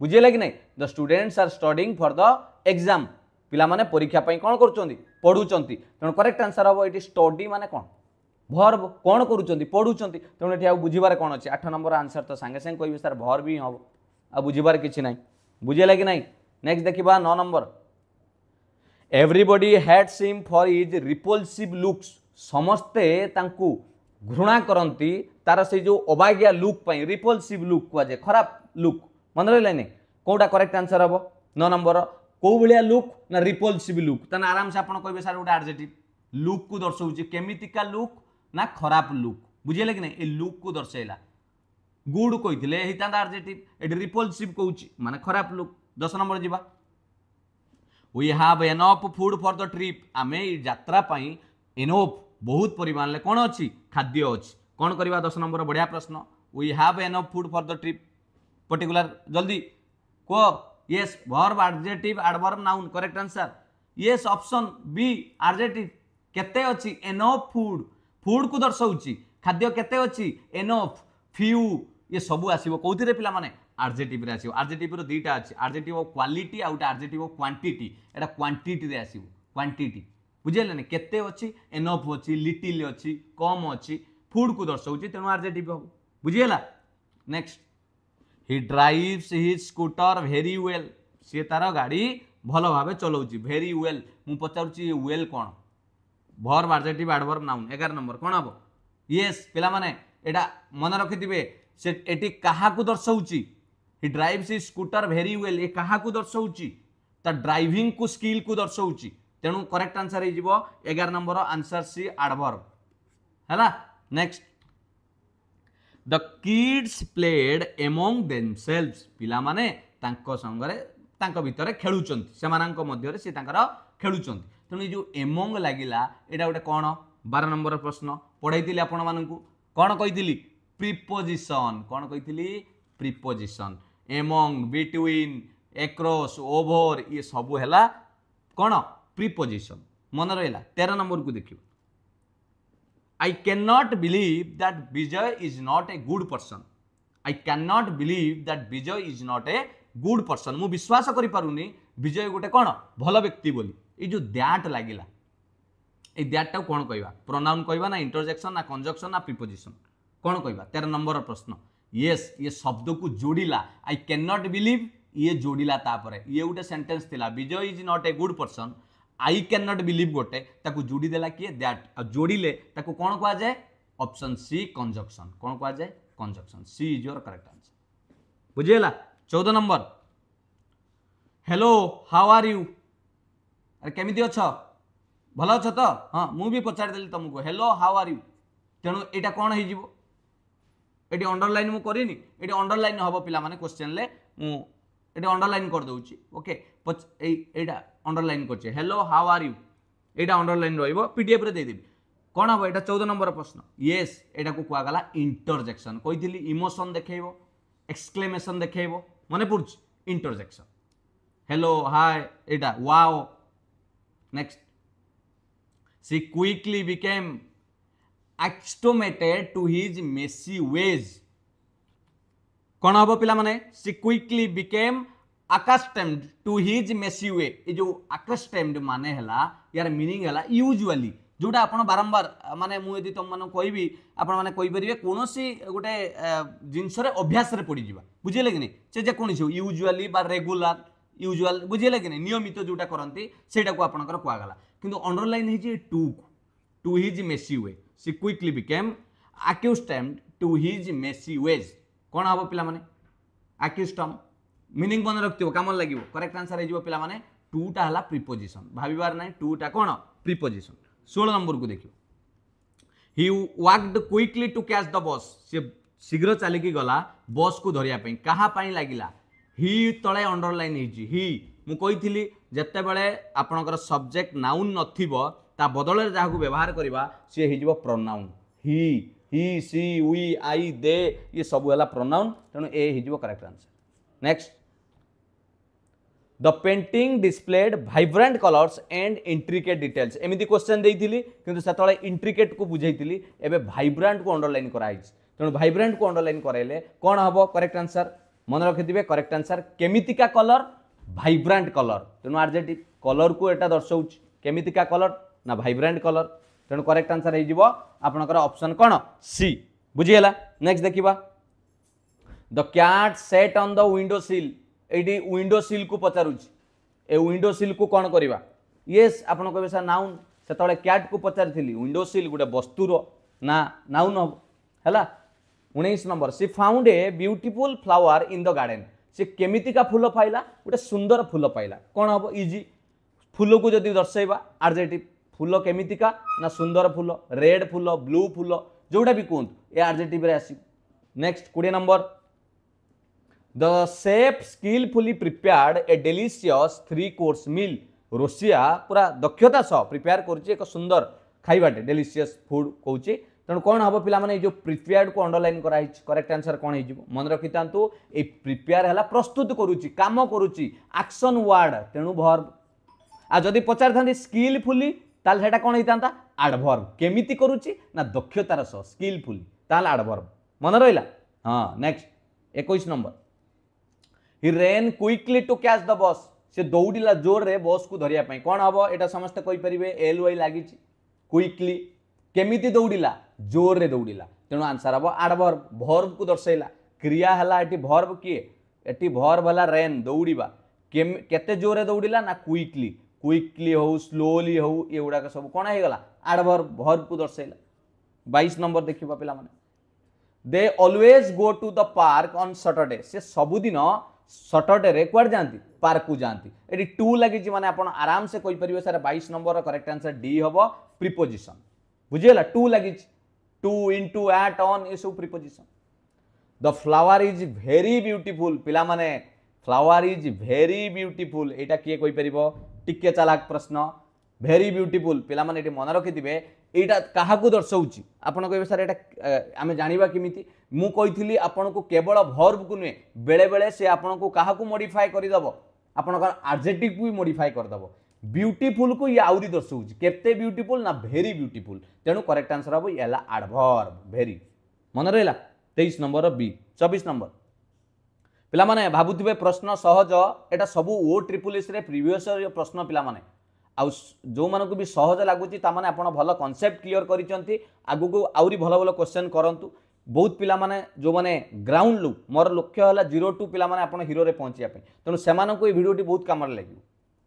বুঝিলা কি নাই the students are studying for the exam পিলামানে পরীক্ষা পাই কোন করছন্তি পড়ুচন্তি তেণু করেক্ট আনসার হব এটি স্টডি মানে কোন ভর্ব কোন করুচন্তি পড়ুচন্তি তেণু এটি আউ বুঝিবার কোন আছে আঠ নম্বর আনসার তো সাঙ্গে সাঙ্গে কইবে স্যার ভর্ব হি হব আউ বুঝিবার কিছু নাই বুঝিলা কি নাই নেক্সট দেখিবা ন নম্বর everybody hated him for his repulsive looks ସମସ୍ତେ ତାଙ୍କୁ ଘୃଣା କରନ୍ତି ତାର ସେଇ ଯେଉଁ ଅବାଗିଆ ଲୁକ୍ ପାଇଁ ରିପଲ୍ସିଭ୍ ଲୁକ୍ କୁହାଯାଏ ଖରାପ ଲୁକ୍ ମନେ ରହିଲାନି କେଉଁଟା କରେକ୍ଟ ଆନ୍ସର ହେବ ନଅ ନମ୍ବର କେଉଁ ଭଳିଆ ଲୁକ୍ ନା ରିପଲ୍ସିଭ୍ ଲୁକ୍ ତାହେଲେ ଆରାମସେ ଆପଣ କହିବେ ସାର୍ ଗୋଟେ ଆଡ଼ଜେଟିଭ୍ ଲୁକ୍କୁ ଦର୍ଶାଉଛି କେମିତିକା ଲୁକ୍ ନା ଖରାପ ଲୁକ୍ ବୁଝିଲେ କି ନାହିଁ ଏ ଲୁକ୍କୁ ଦର୍ଶାଇଲା ଗୁଡ୍ କହିଥିଲେ ହେଇଥାନ୍ତା ଆଡ଼ଜେଟିଭ୍ ଏଠି ରିପଲ୍ସିଭ୍ କହୁଛି ମାନେ ଖରାପ ଲୁକ୍ ଦଶ ନମ୍ବର ଯିବା we have enough food for the trip ଆମେ ଏଇ ଯାତ୍ରା ପାଇଁ ଏନୋଫ୍ ବହୁତ ପରିମାଣରେ କ'ଣ ଅଛି ଖାଦ୍ୟ ଅଛି କ'ଣ କରିବା ଦଶ ନମ୍ବର ବଢ଼ିଆ ପ୍ରଶ୍ନ we have enough food for the trip particular जल्दी को यस भर adjective adverb noun correct answer yes option B adjective केते अछि एनफ फूड फूड को दर्शाऊची खाद्य केते अछि एनफ फ्यू ये सब आसो कौन पिला माने आर्जेटिव आसो आर्जेटिव दुटा अच्छे आर्जेटिव क्वालिटी आउ गोटे आर्जेटिव क्वांटिटी एटा क्वांटिटी आसो क्वांटिटी बुझेगा केते अच्छी एनफ अच्छी लिटिल अच्छी कम अच्छी फुड को दर्शाऊँ तेणु आर्जेटिव हम बुझीगला next he drives his scooter very well সি তার গাড়ি ভালো ভাবে চলাউছি ভেরি ওয়েল মু পচারুছি ওয়েল কোণ ভর্ব আর্জেটিভ আডভর্ব নাউন এগার নম্বর কোণ হব ইয়েস পিলামানে এটা মনে রখিথিবে সে এটি কাহাকু দর্শাউছি he drives he scooter very well এ কাহাকু দর্শাউছি তা ড্রাইভিং কু স্কিল কু দর্শাউছি তেণু করেক্ট আনসার হয়ে এগার নম্বর আনসার সি আডভর্ব হ্যাঁ next the kids played among themselves ପିଲାମାନେ ତାଙ୍କ ସାଙ୍ଗରେ ତାଙ୍କ ଭିତରେ ଖେଳୁଛନ୍ତି ସେମାନଙ୍କ ମଧ୍ୟରେ ସେ ତାଙ୍କର ଖେଳୁଛନ୍ତି ତେଣୁ ଏ ଯେଉଁ ଏମଙ୍ଗ ଲାଗିଲା ଏଇଟା ଗୋଟେ କ'ଣ ବାର ନମ୍ବର ପ୍ରଶ୍ନ ପଢ଼ାଇଥିଲି ଆପଣମାନଙ୍କୁ କ'ଣ କହିଥିଲି ପ୍ରିପୋଜିସନ୍ କ'ଣ କହିଥିଲି preposition among between across over ଇଏ ସବୁ ହେଲା କ'ଣ ପ୍ରିପୋଜିସନ୍ ମନେ ରହିଲା ତେର ନମ୍ବରକୁ ଦେଖିବା I cannot believe that Vijay is not a good person. I cannot believe that Vijay is not a good person. मु विश्वास करि पारुनी विजय गोटे कोन भल व्यक्ति बोली ए जो दैट लागिला ए दैट टा कोन कहबा प्रोनाउन कहबा ना इंटरजेक्शन ना कंजक्शन ना प्रीपोजिशन कोन कहबा 13 नंबर प्रश्न यस ये शब्द को जोड़िला आई कैन नॉट बिलीव ये जोड़िला तापर ये गोटे सेंटेंस थिला Vijay is not a good person I can not believe গোটে তাকে যোড়ি দেলা কি দ্যাট যোড়িলে তাকে কোণ কুযায়ে অপশন সি কনজকশন কোণ কুযায়ে conjunction C is your correct answer বুঝিগলা চৌদ নম্বর হ্যালো হাও আর ইউ আরে কেমিতি অছ ভাল অছ তো হ্যাঁ মু পচারিদেলি তুমকু হ্যালো হাও আর ইউ তেণু এটা কোণ হয়ে যাব এটি অন্ডরলাইন মু করিনি এটি অন্ডরলাইন হব পিলা মানে কোশ্চেনলে মু এটি অন্ডরলাইন করে দেউছি ওকে এই এইটা অন্ডরলাইন করছে হ্যালো হাউ আর ইউ এটা অন্ডরলাইন রহব পিডিএফরে দেইদেবি କ'ଣ ହେବ ଏଇଟା ଚଉଦ ନମ୍ବର ପ୍ରଶ୍ନ ୟେସ୍ ଏଇଟାକୁ କୁହାଗଲା ଇଣ୍ଟରଜେକ୍ସନ୍ କହିଥିଲି ଇମୋସନ୍ ଦେଖାଇବ ଏକ୍ସକ୍ଲେମେସନ୍ ଦେଖାଇବ ମନେ ପଡ଼ୁଛି ଇଣ୍ଟରଜେକ୍ସନ୍ ହ୍ୟାଲୋ ହାଏ ଏଇଟା wow next she quickly became accustomed to his messy ways କ'ଣ ହେବ ପିଲାମାନେ she quickly became accustomed to his messy ways ये जो अकस्टम्ड मान है यार मिनिंग है यूजुआली जोटा आप बारंबार मानने मुझे तुम मैं कहबी आपने कहींपर कौन सी गोटे जिनसर अभ्यास पड़जा बुझेले कि नहीं से जेकोण हो यूजुआली रेगुला यूजुआल बुझेले कि नहीं नियमित जोटा करती कहगला कि अंडरलैन हो टू को to his messy ways she quickly became accustomed to his messy messy ways कौन हम पे आक्यूस्टम মিনিং মনে রাখি কামন লাগিব করেক্ট আনসার হয়ে পিলামানে টুটা হল প্রিপোজিশন ভাবিবার না টুটা কোণ প্রিপোজিশন ষোল নম্বর কু দেখ he walked quickly to catch the bus সে শীঘ্র চালিকি গলা বস কু ধরিয়া পাই কাহা পাই লাগিলা হি তলে অন্ডরলাইন হয়েছি হি মু কইଥିଲି যেতবেলে আপনার সবজেক্ট নাউন নথিব তা বদলের যাহাকে ব্যবহার করা সি হয়ে pronoun he he she we I they ই সবু হল প্রনাউন তেমন এ হয়ে correct answer next the painting displayed vibrant colours and intricate details ଏମିତି କ୍ୱେଶ୍ଚନ୍ ଦେଇଥିଲି କିନ୍ତୁ ସେତେବେଳେ ଇଣ୍ଟ୍ରିକେଟ୍କୁ ବୁଝାଇଥିଲି ଏବେ ଭାଇବ୍ରାଣ୍ଟକୁ ଅଣ୍ଡରଲାଇନ୍ କରାହେଇଛି ତେଣୁ ଭାଇବ୍ରାଣ୍ଟକୁ ଅଣ୍ଡରଲାଇନ୍ କରାଇଲେ କ'ଣ ହେବ କରେକ୍ଟ ଆନ୍ସର୍ ମନେ ରଖିଥିବେ କରେକ୍ଟ ଆନ୍ସର୍ କେମିତିକା କଲର୍ ଭାଇବ୍ରାଣ୍ଟ କଲର୍ ତେଣୁ ଆର୍ ଜେଟି କଲର୍କୁ ଏଇଟା ଦର୍ଶାଉଛି କେମିତିକା କଲର୍ ନା ଭାଇବ୍ରାଣ୍ଟ କଲର୍ ତେଣୁ କରେକ୍ଟ ଆନ୍ସର୍ ହେଇଯିବ ଆପଣଙ୍କର ଅପସନ୍ କ'ଣ ସି ବୁଝିଗଲା ନେକ୍ସଟ ଦେଖିବା the cat sat on the window sill এইটি উইন্ডো সিল্কু পচারুছি ଏ ୱିଣ୍ଡୋ ସିଲ୍କୁ କ'ଣ କରିବା ୟେସ୍ ଆପଣ କହିବେ ସାର୍ ନାଉନ୍ ସେତେବେଳେ କ୍ୟାଟ୍କୁ ପଚାରିଥିଲି ୱିଣ୍ଡୋ ସିଲ୍ ଗୋଟେ ବସ୍ତୁର ନା ନାଉନ୍ ହେବ ହେଲା ଉଣେଇଶ ନମ୍ବର she found a beautiful flower in the garden ସେ କେମିତିକା ଫୁଲ ପାଇଲା ଗୋଟେ ସୁନ୍ଦର ଫୁଲ ପାଇଲା କ'ଣ ହେବ ଇଜି ଫୁଲକୁ ଯଦି ଦର୍ଶାଇବା ଆଡ଼ଜେଟିଭ୍ ଫୁଲ କେମିତିକା ନା ସୁନ୍ଦର ଫୁଲ ରେଡ଼୍ ଫୁଲ ବ୍ଲୁ ଫୁଲ ଯେଉଁଟା ବି କୁହନ୍ତୁ ଏ ଆଡ଼ଜେଟିଭ୍ରେ ଆସିବ ନେକ୍ସଟ କୋଡ଼ିଏ ନମ୍ବର The chef skillfully prepared a delicious three course meal. ରୋଷିଆ ପୁରା ଦକ୍ଷତା ସହ ପ୍ରିପେୟାର କରୁଛି ଏକ ସୁନ୍ଦର ଖାଇବାଟେ ଡେଲିସିୟସ୍ ଫୁଡ୍ କହୁଛି ତେଣୁ କ'ଣ ହେବ ପିଲାମାନେ ଏଇ ଯେଉଁ ପ୍ରିପେୟାର୍ଡକୁ ଅଣ୍ଡରଲାଇନ୍ କରାହେଇଛି କରେକ୍ଟ ଆନ୍ସର୍ କ'ଣ ହେଇଯିବ ମନେ ରଖିଥାନ୍ତୁ ଏଇ ପ୍ରିପେୟାର ହେଲା ପ୍ରସ୍ତୁତ କରୁଛି କାମ କରୁଛି ଆକ୍ସନ୍ ୱାର୍ଡ଼ ତେଣୁ ଭର୍ବ ଆଉ ଯଦି ପଚାରିଥାନ୍ତି ସ୍କିଲ୍ଫୁଲି ତାହେଲେ ସେଇଟା କ'ଣ ହେଇଥାନ୍ତା ଆଡ଼ଭର୍ବ କେମିତି କରୁଛି ନା ଦକ୍ଷତାର ସହ ସ୍କିଲ୍ଫୁଲି ତାହେଲେ ଆଡ଼ଭର୍ବ ମନେ ରହିଲା ହଁ ନେକ୍ସଟ ଏକୋଇଶ ନମ୍ବର he ran quickly to catch the bus ସେ ଦୌଡ଼ିଲା ଜୋରରେ ବସ୍କୁ ଧରିବା ପାଇଁ କ'ଣ ହେବ ଏଇଟା ସମସ୍ତେ କହିପାରିବେ ଏଲ୍ ୱାଇ ଲାଗିଛି କ୍ୱିକଲି କେମିତି ଦୌଡ଼ିଲା ଜୋରରେ ଦୌଡ଼ିଲା ତେଣୁ ଆନ୍ସର୍ ହେବ ଆଡ଼ଭର୍ଭ ଭର୍ଭକୁ ଦର୍ଶାଇଲା କ୍ରିୟା ହେଲା ଏଠି ଭର୍ଭ କିଏ ଏଠି ଭର୍ଭ ହେଲା ରେନ୍ ଦୌଡ଼ିବା କେତେ ଜୋରରେ ଦୌଡ଼ିଲା ନା କ୍ୱିକଲି କ୍ୱିକଲି ହେଉ ସ୍ଲୋଲି ହେଉ ଏଗୁଡ଼ାକ ସବୁ କ'ଣ ହେଇଗଲା ଆଡ଼ଭର୍ଭ ଭର୍ଭକୁ ଦର୍ଶାଇଲା ବାଇଶ ନମ୍ବର ଦେଖିବା ପିଲାମାନେ they always go to the park on Saturday ସେ ସବୁଦିନ ସଟର୍ଟରେ କୁଆଡ଼େ ଯାଆନ୍ତି ପାର୍କକୁ ଯାଆନ୍ତି ଏଠି ଟୁ ଲାଗିଛି ମାନେ ଆପଣ ଆରାମସେ କହିପାରିବେ ସାର୍ ବାଇଶ ନମ୍ବରର କରେକ୍ଟ ଆନ୍ସର୍ ଡି ହେବ ପ୍ରିପୋଜିସନ୍ ବୁଝିଗଲା ଟୁ ଲାଗିଛି ଟୁ ଇଣ୍ଟୁ ଆଟ୍ ଅନ୍ ଏସବୁ preposition the flower is very beautiful ପିଲାମାନେ ଫ୍ଲାୱାର ଇଜ୍ ଭେରି ବ୍ୟୁଟିଫୁଲ୍ ଏଇଟା କିଏ କହିପାରିବ ଟିକେ ଚାଲାକ ପ୍ରଶ୍ନ ଭେରି ବ୍ୟୁଟିଫୁଲ୍ ପିଲାମାନେ ଏଠି ମନେ ରଖିଥିବେ ଏଇଟା କାହାକୁ ଦର୍ଶାଉଛି ଆପଣ କହିବେ ସାର୍ ଏଇଟା ଆମେ ଜାଣିବା କେମିତି ମୁଁ କହିଥିଲି ଆପଣଙ୍କୁ କେବଳ ଭର୍ବକୁ ନୁହେଁ ବେଳେବେଳେ ସେ ଆପଣଙ୍କୁ କାହାକୁ ମୋଡ଼ିଫାଏ କରିଦେବ ଆପଣଙ୍କର ଆର୍ଜେଟିଭ୍ ବି ମୋଡ଼ିଫାଏ କରିଦେବ ବ୍ୟୁଟିଫୁଲ୍କୁ ଇଏ ଆହୁରି ଦର୍ଶଉଛି କେତେ ବ୍ୟୁଟିଫୁଲ୍ ନା ଭେରି ବ୍ୟୁଟିଫୁଲ୍ ତେଣୁ କରେକ୍ଟ ଆନ୍ସର୍ ହେବ ଇଏ ହେଲା ଆଡ଼ଭର୍ବ ଭେରି ମନେ ରହିଲା ତେଇଶ ନମ୍ବର ବି ଚବିଶ ନମ୍ବର ପିଲାମାନେ ଭାବୁଥିବେ ପ୍ରଶ୍ନ ସହଜ ଏଇଟା ସବୁ ଓ ଟ୍ରିପୁଲ୍ ଏସ୍ରେ ପ୍ରିଭିୟସ୍ ପ୍ରଶ୍ନ ପିଲାମାନେ ଆଉ ଯେଉଁମାନଙ୍କୁ ବି ସହଜ ଲାଗୁଛି ତାମାନେ ଆପଣ ଭଲ କନସେପ୍ଟ କ୍ଲିଅର୍ କରିଛନ୍ତି ଆଗକୁ ଆହୁରି ଭଲ ଭଲ କୋଶ୍ଚିନ୍ କରନ୍ତୁ ବହୁତ ପିଲାମାନେ ଯେଉଁମାନେ ଗ୍ରାଉଣ୍ଡ ଲୁକ୍ ମୋର ଲକ୍ଷ୍ୟ ହେଲା ଜିରୋ ଟୁ ପିଲାମାନେ ଆପଣ ହିରୋରେ ପହଞ୍ଚିବା ପାଇଁ ତେଣୁ ସେମାନଙ୍କୁ ଏହି ଭିଡ଼ିଓଟି ବହୁତ କାମରେ ଲାଗିବ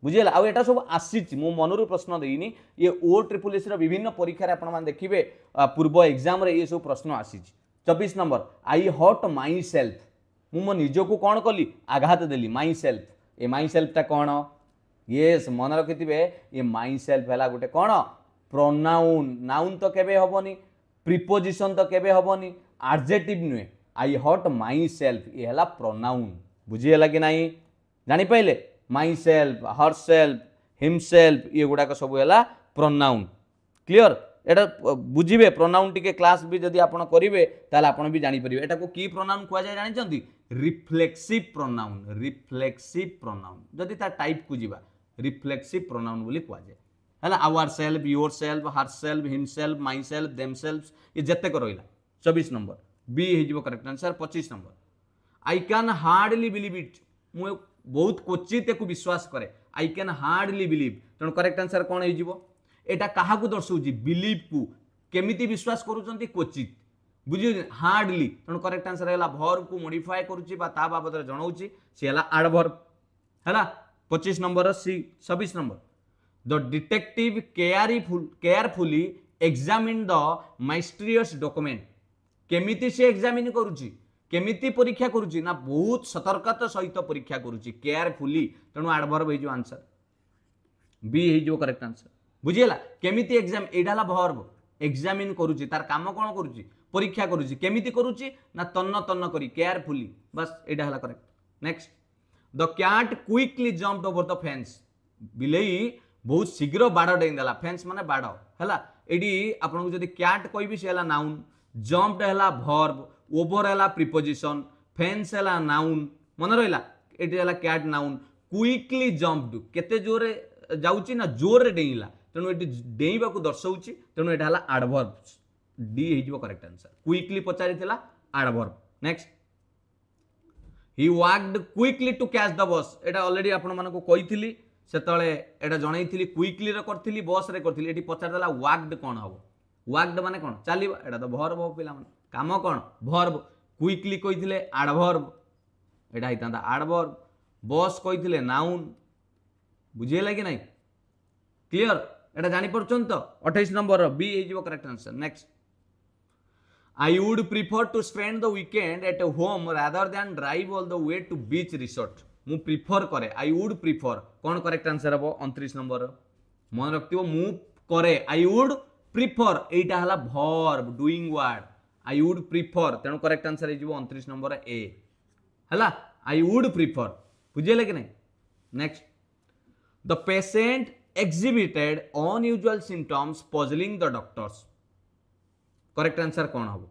ବୁଝିହେଲା ଆଉ ଏଇଟା ସବୁ ଆସିଛି ମୁଁ ମନରୁ ପ୍ରଶ୍ନ ଦେଇନି ଇଏ ଓ ଟ୍ରିପୁଲ ଏସ୍ର ବିଭିନ୍ନ ପରୀକ୍ଷାରେ ଆପଣମାନେ ଦେଖିବେ ପୂର୍ବ ଏକ୍ଜାମ୍ରେ ଏସବୁ ପ୍ରଶ୍ନ ଆସିଛି ଚବିଶ ନମ୍ବର ଆଇ ହଟ୍ ମାଇ ସେଲ୍ଫ ମୁଁ ମୋ ନିଜକୁ କ'ଣ କଲି ଆଘାତ ଦେଲି ମାଇ ସେଲ୍ଫ ଏ ମାଇ ସେଲ୍ଫଟା କ'ଣ ୟେସ୍ ମନେ ରଖିଥିବେ ଏ ମାଇ ସେଲ୍ଫ ହେଲା ଗୋଟେ କ'ଣ ପ୍ରନାଉନ୍ ନାଉନ୍ ତ କେବେ ହେବନି ପ୍ରିପୋଜିସନ୍ ତ କେବେ ହେବନି ଆଡ଼ଜେଟିଭ୍ ନୁହେଁ ଆଇ ହଟ୍ ମାଇ ସେଲ୍ଫ ଇଏ ହେଲା ପ୍ରୋନାଉନ୍ ବୁଝିହେଲା କି ନାହିଁ ଜାଣିପାରିଲେ myself herself himself ଇଏଗୁଡ଼ାକ ସବୁ ହେଲା ପ୍ରୋନାଉନ୍ କ୍ଲିଅର এটা বুঝবে প্রোনাউন টিকে ক্লাস বি যদি আপনার করবে তাহলে আপনার বি জাঁপারে এটা কি প্রোনাউন কুযায় জাঁচান রিফ্লেক্সিভ প্রোনাউন রিফ্লেক্সিভ প্রোনাউন যদি তার টাইপ কু যা রিফ্লেক্সিভ প্রোনাউন বলে কুযায় হ্যাঁ ourselves yourself herself himself myself themselves ই যেতেক রহলা চবিশ নম্বর বি হয়ে করেক্ট আনসার পঁচিশ নম্বর I can hardly believe it মু ବହୁତ କ୍ୱଚିତ୍ ୟାକୁ ବିଶ୍ୱାସ କରେ ଆଇ କ୍ୟାନ୍ ହାର୍ଡ଼ଲି ବିଲିଭ୍ ତେଣୁ କରେକ୍ଟ ଆନ୍ସର୍ କ'ଣ ହେଇଯିବ ଏଇଟା କାହାକୁ ଦର୍ଶାଉଛି ବିଲିଭ୍କୁ କେମିତି ବିଶ୍ୱାସ କରୁଛନ୍ତି କ୍ୱଚିତ୍ ବୁଝିହେଉଛି ହାର୍ଡ଼ଲି ତେଣୁ କରେକ୍ଟ ଆନ୍ସର୍ ହେଲା ଭର୍ଭକୁ ମୋଡ଼ିଫାଏ କରୁଛି ବା ତା ବାବଦରେ ଜଣାଉଛି ସିଏ ହେଲା ଆଡ଼ଭର୍ଭ ହେଲା ପଚିଶ ନମ୍ବର ସି ଛବିଶ ନମ୍ବର the detective careful carefully examine the mysterious document କେମିତି ସେ ଏକ୍ଜାମିନ୍ କରୁଛି କେମିତି ପରୀକ୍ଷା କରୁଛି ନା ବହୁତ ସତର୍କତା ସହିତ ପରୀକ୍ଷା କରୁଛି କେୟାରଫୁଲି ତେଣୁ ଆଡ଼ଭର୍ବ ହେଇଯିବ ଆନ୍ସର ବି ହେଇଯିବ କରେକ୍ଟ ଆନ୍ସର ବୁଝିହେଲା କେମିତି ଏକ୍ଜାମ୍ ଏଇଟା ହେଲା ଭର୍ବ ଏକ୍ଜାମିନ୍ କରୁଛି ତାର କାମ କ'ଣ କରୁଛି ପରୀକ୍ଷା କରୁଛି କେମିତି କରୁଛି ନା ତନ୍ନ ତନ୍ନ କରି କେୟାରଫୁଲି ବାସ୍ ଏଇଟା ହେଲା correct next the cat quickly jump over the fence ବିଲେଇ ବହୁତ ଶୀଘ୍ର ବାଡ଼ ଡେଇଁଦେଲା ଫେନ୍ସ ମାନେ ବାଡ଼ ହେଲା ଏଇଠି ଆପଣଙ୍କୁ ଯଦି କ୍ୟାଟ୍ କହିବି ସେ ହେଲା ନାଉନ୍ জম্পড হেলা ভর্ব ওভর হেলা প্রিপোজিশন ফেন্স হেলা নাউন মনে রহিলা এটি হেলা ক্যাট নাউন কুইকলি জম্পড কেতে জোরে যাଉଛି না জোরে ଡେଇଁଲା ତେଣୁ ଏଠି ଡେଇଁବାକୁ ଦର୍ଶାଉଛି ତେଣୁ ଏଇଟା ହେଲା ଆଡ଼ଭର୍ଭ ଡି ହେଇଯିବ କରେକ୍ଟ ଆନ୍ସର କୁଇକଲି ପଚାରିଥିଲା adverb next he walked quickly to catch the bus ଏଇଟା ଅଲରେଡ଼ି ଆପଣମାନଙ୍କୁ କହିଥିଲି ସେତେବେଳେ ଏଇଟା ଜଣେଇଥିଲି କୁଇକଲିରେ କରିଥିଲି ବସ୍ରେ କରିଥିଲି ଏଠି ପଚାରିଦେଲା ୱାର୍କଡ କ'ଣ ହେବ ୱାର୍କଡ ମାନେ মানে କ'ଣ ଚାଲିବା ଏଇଟା ତ ଭର୍ବ ପିଲାମାନେ କାମ କ'ଣ ଭର୍ବ କୁଇକଲି କହିଥିଲେ ଆଡ଼ଭର୍ବ ଏଇଟା ହେଇଥାନ୍ତା ଆଡ଼ଭର୍ବ ବସ୍ କହିଥିଲେ ନାଉନ୍ ବୁଝିହେଲା କି ନାହିଁ କ୍ଲିଅର এটা জাঁপারুচ্ছেন তো অঠাইশ নম্বর বি হয়ে correct answer next I would prefer to spend the weekend at home rather than drive all the way to beach resort মু প্রিফর করে আই উড প্রিফর কোণ করেক্ট আনসর হব অনত্রিশ নম্বর মনে রাখি মু করে আই উড প্রিফর এইটা হল verb doing word I would prefer তেমন করেক্ট আনসর হয়ে অনতিরিশ নম্বর এ হল আই উড প্রিফর বুঝলে কি না next the patient exhibited unusual symptoms puzzling the doctors correct answer কোণ হব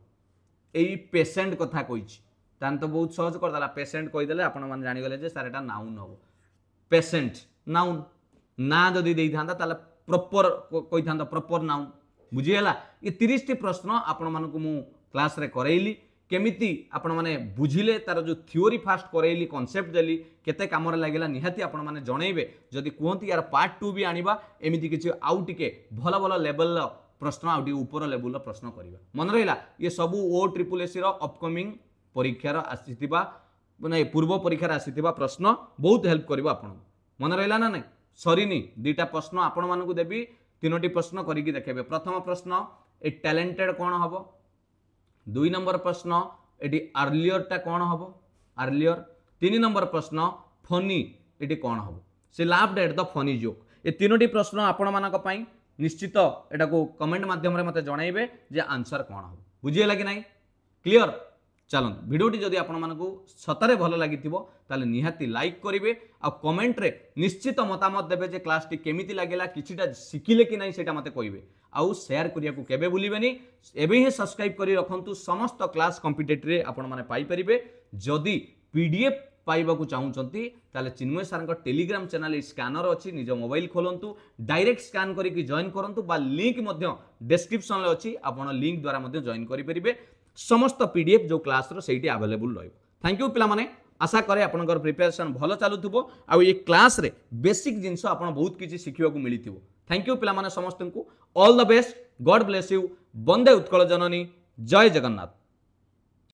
এই পেসেন্ট কথা কইছি ତାହେଲେ ତ ବହୁତ ସହଜ କରିଦେଲା ପେସେଣ୍ଟ କହିଦେଲେ ଆପଣମାନେ ଜାଣିଗଲେ ଯେ ସାର୍ ଏଇଟା ନାଉନ୍ ହେବ ପେସେଣ୍ଟ ନାଉନ୍ ନା ଯଦି ଦେଇଥାନ୍ତା ତାହେଲେ ପ୍ରପର୍ କହିଥାନ୍ତା ପ୍ରପର୍ ନାଉନ୍ ବୁଝିଗଲା ଏ ତିରିଶଟି ପ୍ରଶ୍ନ ଆପଣମାନଙ୍କୁ ମୁଁ କ୍ଲାସ୍ରେ କରେଇଲି କେମିତି ଆପଣମାନେ ବୁଝିଲେ ତା'ର ଯେଉଁ ଥିଓରି ଫାଷ୍ଟ କରେଇଲି କନସେପ୍ଟ ଦେଲି କେତେ କାମରେ ଲାଗିଲା ନିହାତି ଆପଣମାନେ ଜଣେଇବେ ଯଦି କୁହନ୍ତି ୟାର ପାର୍ଟ ଟୁ ବି ଆଣିବା ଏମିତି କିଛି ଆଉ ଟିକେ ଭଲ ଭଲ ଲେବଲ୍ର ପ୍ରଶ୍ନ ଆଉ ଟିକେ ଉପର ଲେବୁଲ୍ର ପ୍ରଶ୍ନ କରିବା ମନେ ରହିଲା ଇଏ ସବୁ ଓ ଟ୍ରିପୁଲ ଏସିର ଅପକମିଂ ପରୀକ୍ଷାର ଆସିଥିବା ମାନେ ପୂର୍ବ ପରୀକ୍ଷାରେ ଆସିଥିବା ପ୍ରଶ୍ନ ବହୁତ ହେଲ୍ପ କରିବ ଆପଣଙ୍କୁ ମନେ ରହିଲା ନା ନାହିଁ ସରିନି ଦୁଇଟା ପ୍ରଶ୍ନ ଆପଣମାନଙ୍କୁ ଦେବି ତିନୋଟି ପ୍ରଶ୍ନ କରିକି ଦେଖେଇବେ ପ୍ରଥମ ପ୍ରଶ୍ନ ଏ ଟ୍ୟାଲେଣ୍ଟେଡ଼ କ'ଣ ହେବ ଦୁଇ ନମ୍ବର ପ୍ରଶ୍ନ ଏଠି ଆର୍ଲିୟରଟା କ'ଣ ହେବ ଆର୍ଲିୟର ତିନି ନମ୍ବର ପ୍ରଶ୍ନ ଫନି ଏଠି କ'ଣ ହେବ ସେ loved at the funny joke ଏ ତିନୋଟି ପ୍ରଶ୍ନ ଆପଣମାନଙ୍କ ପାଇଁ ନିଶ୍ଚିତ ଏଟାକୁ କମେଣ୍ଟ ମାଧ୍ୟମରେ ମୋତେ ଜଣାଇବେ ଯେ ଆନ୍ସର କ'ଣ ହେବ ବୁଝିହେଲା କି ନାହିଁ କ୍ଲିଅର ଚାଲନ୍ତୁ ଭିଡ଼ିଓଟି ଯଦି ଆପଣମାନଙ୍କୁ ସତରେ ଭଲ ଲାଗିଥିବ ତାହେଲେ ନିହାତି ଲାଇକ୍ କରିବେ ଆଉ କମେଣ୍ଟରେ ନିଶ୍ଚିତ ମତାମତ ଦେବେ ଯେ କ୍ଲାସ୍ଟି କେମିତି ଲାଗିଲା କିଛିଟା ଶିଖିଲେ କି ନାହିଁ ସେଇଟା ମୋତେ କହିବେ ଆଉ ସେୟାର କରିବାକୁ କେବେ ଭୁଲିବେନି ଏବେ ହିଁ ସବସ୍କ୍ରାଇବ୍ କରି ରଖନ୍ତୁ ସମସ୍ତ କ୍ଲାସ୍ କମ୍ପିଟେଟିଭରେ ଆପଣମାନେ ପାଇପାରିବେ ଯଦି ପି ଡି ଏଫ୍ ପାଇବାକୁ ଚାହୁଁଛନ୍ତି ତାହେଲେ ଚିନ୍ମୟ ସାର୍ଙ୍କ ଟେଲିଗ୍ରାମ ଚ୍ୟାନେଲ ସ୍କାନର ଅଛି ନିଜ ମୋବାଇଲ ଖୋଲନ୍ତୁ ଡାଇରେକ୍ଟ ସ୍କାନ୍ କରିକି ଜଏନ୍ କରନ୍ତୁ ବା ଲିଙ୍କ ମଧ୍ୟ ଡେସ୍କ୍ରିପସନରେ ଅଛି ଆପଣ ଲିଙ୍କ ଦ୍ୱାରା ମଧ୍ୟ ଜଏନ୍ କରିପାରିବେ समस्त पी डी एफ जो क्लास्र ସେଇଠି ଆଭେଲେବୁଲ୍ ରହିବ ଥ୍ୟାଙ୍କ ୟୁ ପିଲାମାନେ ଆଶା କରେ ଆପଣଙ୍କର ପ୍ରିପାରେସନ୍ ଭଲ ଚାଲୁଥିବ ଆଉ ଏ କ୍ଲାସ୍ରେ ବେସିକ୍ ଜିନିଷ ଆପଣ ବହୁତ କିଛି ଶିଖିବାକୁ ମିଳିଥିବ ଥ୍ୟାଙ୍କ ୟୁ ପିଲାମାନେ ସମସ୍ତଙ୍କୁ all the best god bless you Bande Utkal Janani ଜୟ ଜଗନ୍ନାଥ